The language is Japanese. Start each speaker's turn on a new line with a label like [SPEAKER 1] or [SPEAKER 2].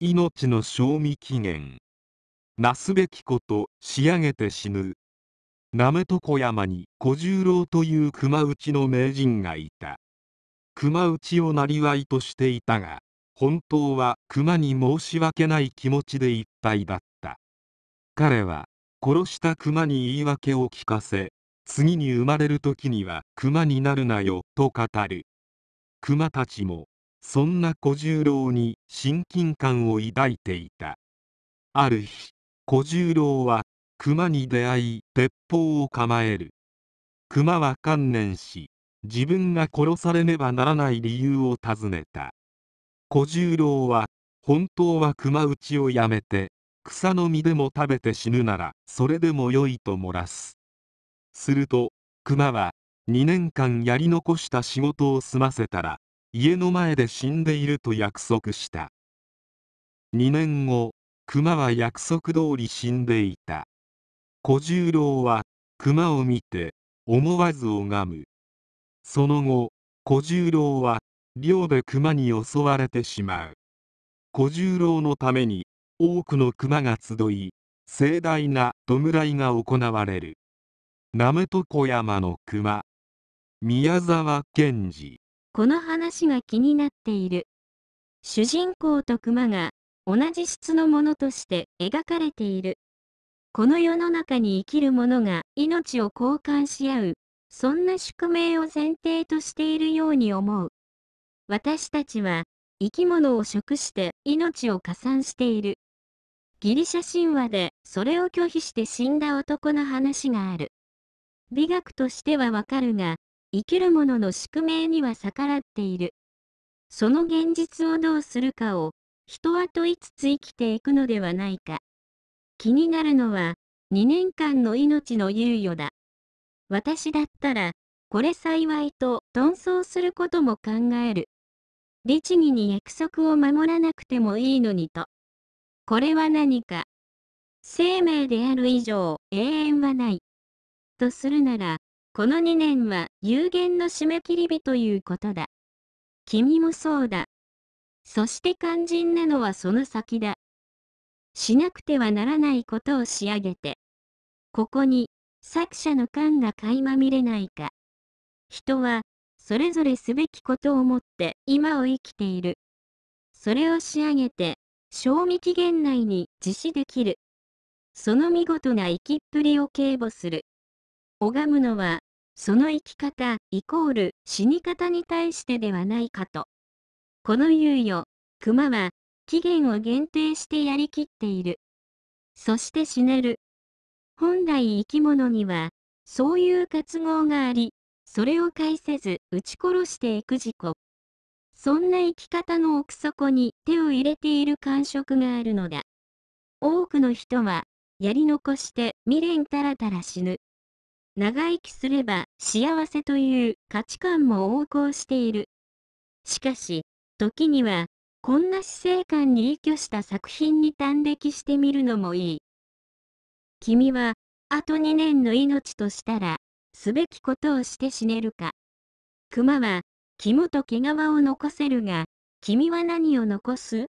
[SPEAKER 1] 命の賞味期限なすべきこと仕上げて死ぬと床山に小十郎という熊内の名人がいた熊内を生りとしていたが本当は熊に申し訳ない気持ちでいっぱいだった彼は殺した熊に言い訳を聞かせ次に生まれる時には熊になるなよと語る熊たちもそんな小十郎に親近感を抱いていたある日小十郎は熊に出会い鉄砲を構える熊は観念し自分が殺されねばならない理由を尋ねた小十郎は本当は熊打ちをやめて草の実でも食べて死ぬならそれでもよいと漏らすすると熊は2年間やり残した仕事を済ませたら家の前で死んでいると約束した2年後熊は約束通り死んでいた小十郎は熊を見て思わず拝むその後小十郎は寮で熊に襲われてしまう小十郎のために多くの熊が集い盛大な弔いが行われる南と床山の熊宮沢賢治
[SPEAKER 2] この話が気になっている主人公と熊が同じ質のものとして描かれているこの世の中に生きる者が命を交換し合うそんな宿命を前提としているように思う私たちは生き物を食して命を加算しているギリシャ神話でそれを拒否して死んだ男の話がある美学としてはわかるが、生きる者の宿命には逆らっている。その現実をどうするかを、人は問いつつ生きていくのではないか。気になるのは、2年間の命の猶予だ。私だったら、これ幸いと論争することも考える。律儀に約束を守らなくてもいいのにと。これは何か。生命である以上、永遠はない。とするなら、この2年は有限の締め切り日ということだ。君もそうだ。そして肝心なのはその先だ。しなくてはならないことを仕上げて。ここに、作者の感が垣間見れないか。人は、それぞれすべきことをもって今を生きている。それを仕上げて、賞味期限内に実施できる。その見事な生きっぷりを警護する。拝むのは、その生き方、イコール死に方に対してではないかと。この猶予、熊は、期限を限定してやりきっている。そして死ねる。本来生き物には、そういう活合があり、それを介せず撃ち殺していく事故。そんな生き方の奥底に手を入れている感触があるのだ。多くの人は、やり残して未練たらたら死ぬ。長生きすれば幸せという価値観も横行している。しかし、時には、こんな死生観に依拠した作品に短歴してみるのもいい。君は、あと2年の命としたら、すべきことをして死ねるか。熊は、肝と毛皮を残せるが、君は何を残す